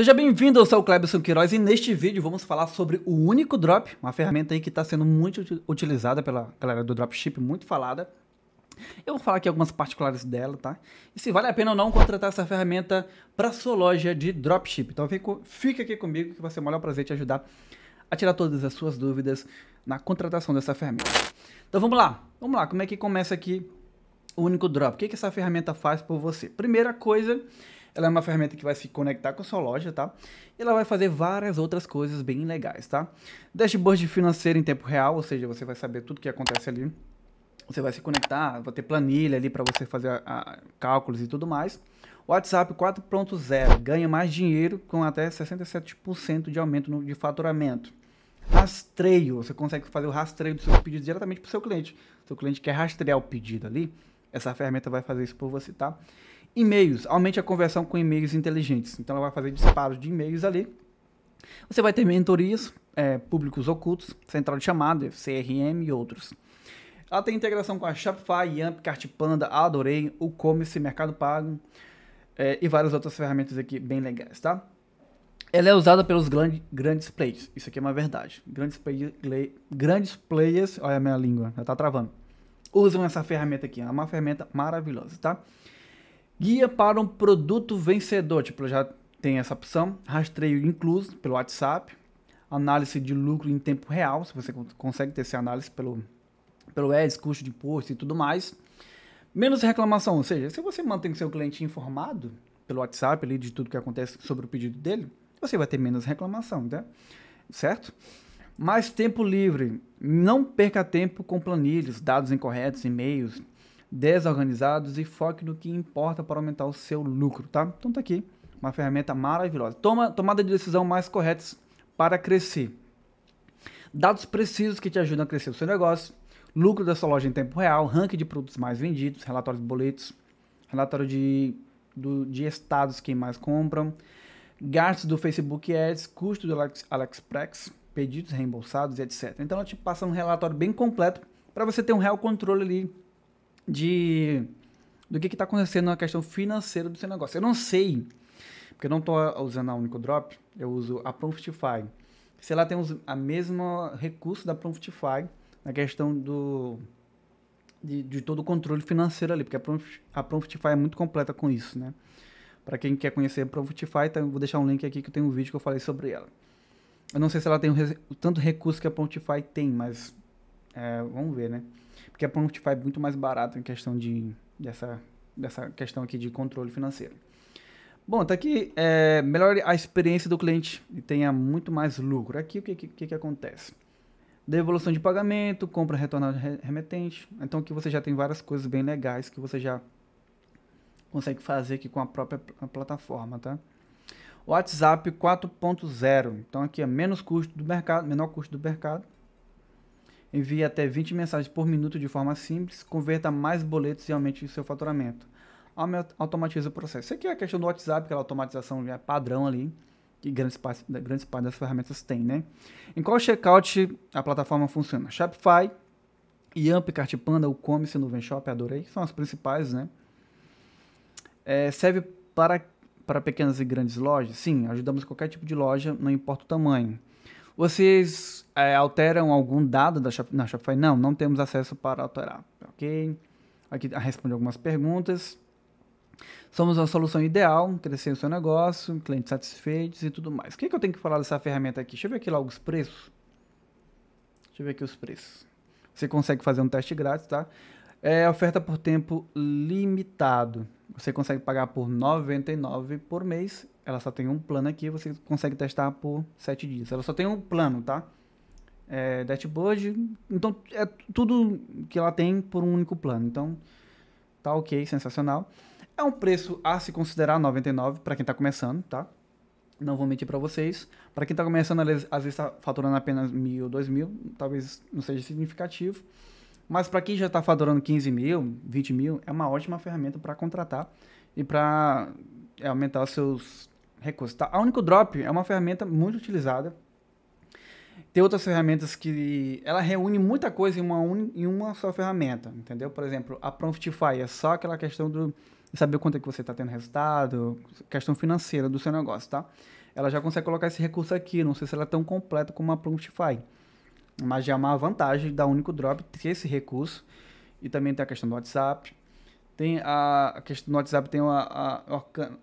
Seja bem-vindo, eu sou o Clebson Queiroz e neste vídeo vamos falar sobre o único drop, uma ferramenta aí que está sendo muito utilizada pela galera do dropship, muito falada. Eu vou falar aqui algumas particulares dela, tá? E se vale a pena ou não contratar essa ferramenta para sua loja de dropship. Então fica aqui comigo que vai ser o maior prazer te ajudar a tirar todas as suas dúvidas na contratação dessa ferramenta. Então vamos lá, vamos lá, como é que começa aqui o único drop? O que, que essa ferramenta faz por você? Primeira coisa ela é uma ferramenta que vai se conectar com a sua loja, tá? E ela vai fazer várias outras coisas bem legais, tá? Dashboard financeiro em tempo real, ou seja, você vai saber tudo que acontece ali. Você vai se conectar, vai ter planilha ali para você fazer a, a, cálculos e tudo mais. WhatsApp 4.0 ganha mais dinheiro com até 67% de aumento no, de faturamento rastreio. Você consegue fazer o rastreio dos seus pedidos diretamente para o seu cliente. Seu cliente quer rastrear o pedido ali, essa ferramenta vai fazer isso por você, tá? E-mails, aumente a conversão com e-mails inteligentes. Então ela vai fazer disparos de e-mails ali. Você vai ter mentorias, é, públicos ocultos, central de chamada, CRM e outros. Ela tem integração com a Shopify, Yamp, Cartpanda, Adorei, o commerce Mercado Pago é, e várias outras ferramentas aqui bem legais, tá? Ela é usada pelos grande, grandes players. Isso aqui é uma verdade. Grandes, play, play, grandes players. Olha a minha língua, já tá travando. Usam essa ferramenta aqui. É uma ferramenta maravilhosa, tá? Guia para um produto vencedor. Tipo, já tem essa opção. Rastreio incluso pelo WhatsApp. Análise de lucro em tempo real. Se você consegue ter essa análise pelo, pelo EDS, custo de imposto e tudo mais. Menos reclamação. Ou seja, se você mantém seu cliente informado pelo WhatsApp ali de tudo que acontece sobre o pedido dele, você vai ter menos reclamação, né? Certo? Mais tempo livre. Não perca tempo com planilhas, dados incorretos, e-mails desorganizados e foque no que importa para aumentar o seu lucro, tá? Então tá aqui uma ferramenta maravilhosa. Toma tomada de decisão mais corretas para crescer. Dados precisos que te ajudam a crescer o seu negócio, lucro da sua loja em tempo real, ranking de produtos mais vendidos, relatório de boletos, relatório de, do, de estados que mais compram, gastos do Facebook Ads, custo do Alex, Prex, pedidos reembolsados, etc. Então ela te passa um relatório bem completo para você ter um real controle ali de do que está acontecendo na questão financeira do seu negócio. Eu não sei, porque eu não estou usando a Unicodrop, eu uso a Promptify. Se ela tem os, a mesma recurso da Promptify na questão do de, de, todo o controle financeiro ali, porque a, Profit, a é muito completa com isso, né? Para quem quer conhecer a Promptify, tá, vou deixar um link aqui que tem um vídeo que eu falei sobre ela. Eu não sei se ela tem o, tanto recurso que a Promptify tem, mas é, vamos ver, né? Porque a Promptify é muito mais barato em questão de, dessa, dessa questão aqui de controle financeiro. Bom, tá aqui, é, melhore a experiência do cliente e tenha muito mais lucro. Aqui o que, que, que acontece? Devolução de pagamento, compra retornada remetente. Então aqui você já tem várias coisas bem legais que você já consegue fazer aqui com a própria plataforma, tá? WhatsApp 4.0. Então aqui é menos custo do mercado, menor custo do mercado Envie até 20 mensagens por minuto de forma simples, converta mais boletos e aumente o seu faturamento. Automatiza o processo. Isso aqui é a questão do WhatsApp, aquela automatização é padrão ali, que grandes partes, grandes das ferramentas tem, né? Em qual checkout a plataforma funciona? Shopify, Yamp, Cartpanda, Nuvem Nuvenshop, adorei, são as principais, né? É, serve para, para pequenas e grandes lojas? Sim, ajudamos qualquer tipo de loja, não importa o tamanho. Vocês é, alteram algum dado da Shop, na Shopify? Não, não temos acesso para alterar. Ok? Aqui responde algumas perguntas. Somos a solução ideal, crescer o seu negócio, clientes satisfeitos e tudo mais. O que, é que eu tenho que falar dessa ferramenta aqui? Deixa eu ver aqui logo os preços. Deixa eu ver aqui os preços. Você consegue fazer um teste grátis, tá? É oferta por tempo limitado. Você consegue pagar por 99 por mês ela só tem um plano aqui, você consegue testar por 7 dias. Ela só tem um plano, tá? É, dashboard, então é tudo que ela tem por um único plano. Então, tá ok, sensacional. É um preço a se considerar 99 para quem tá começando, tá? Não vou mentir para vocês. Para quem tá começando, às vezes está faturando apenas mil, dois mil, talvez não seja significativo. Mas para quem já está faturando 15 mil, 20 mil, é uma ótima ferramenta para contratar e para aumentar os seus recursos. Tá? A Único Drop é uma ferramenta muito utilizada. Tem outras ferramentas que ela reúne muita coisa em uma, un... em uma só ferramenta, entendeu? Por exemplo, a Promptify é só aquela questão do saber quanto é que você está tendo resultado, questão financeira do seu negócio, tá? Ela já consegue colocar esse recurso aqui, não sei se ela é tão completa como a Promptify, mas já é uma vantagem da Único Drop ter esse recurso e também tem a questão do WhatsApp, tem a, a questão no WhatsApp, tem uma, a,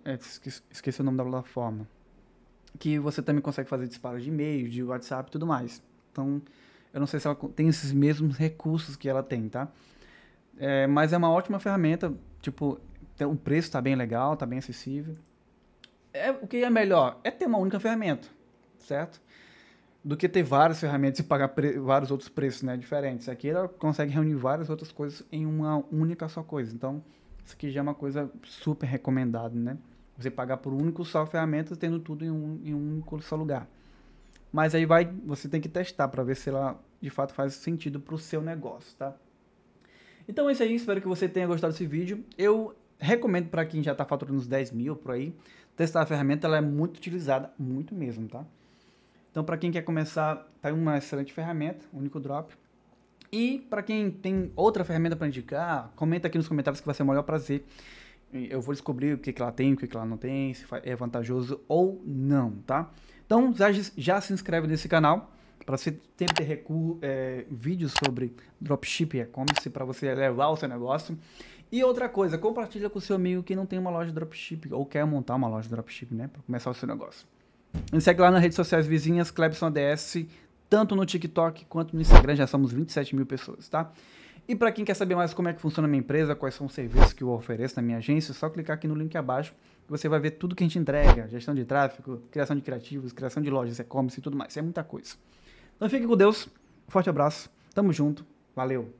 é, esqueci, esqueci o nome da plataforma, que você também consegue fazer disparos de e-mail, de WhatsApp e tudo mais. Então, eu não sei se ela tem esses mesmos recursos que ela tem, tá? É, mas é uma ótima ferramenta, tipo, o preço tá bem legal, tá bem acessível. É, o que é melhor? É ter uma única ferramenta, certo? do que ter várias ferramentas e pagar vários outros preços né, diferentes. Aqui ela consegue reunir várias outras coisas em uma única só coisa. Então, isso aqui já é uma coisa super recomendada, né? Você pagar por um único só ferramenta, tendo tudo em um, em um único só lugar. Mas aí vai, você tem que testar para ver se ela de fato faz sentido para o seu negócio, tá? Então é isso aí, espero que você tenha gostado desse vídeo. Eu recomendo para quem já está faturando uns 10 mil por aí, testar a ferramenta, ela é muito utilizada, muito mesmo, tá? Então, para quem quer começar, tá uma excelente ferramenta, único drop. E para quem tem outra ferramenta para indicar, comenta aqui nos comentários que vai ser o maior prazer. Eu vou descobrir o que, que ela tem, o que, que ela não tem, se é vantajoso ou não, tá? Então, já, já se inscreve nesse canal para você sempre ter recuo, é, vídeos sobre dropship e e-commerce para você levar o seu negócio. E outra coisa, compartilha com o seu amigo que não tem uma loja de dropship ou quer montar uma loja de dropship, né, para começar o seu negócio. Me segue lá nas redes sociais vizinhas, Clebson ADS, tanto no TikTok quanto no Instagram, já somos 27 mil pessoas, tá? E para quem quer saber mais como é que funciona a minha empresa, quais são os serviços que eu ofereço na minha agência, é só clicar aqui no link abaixo e você vai ver tudo que a gente entrega: gestão de tráfego, criação de criativos, criação de lojas, e-commerce e tudo mais. É muita coisa. Então fique com Deus, forte abraço, tamo junto, valeu!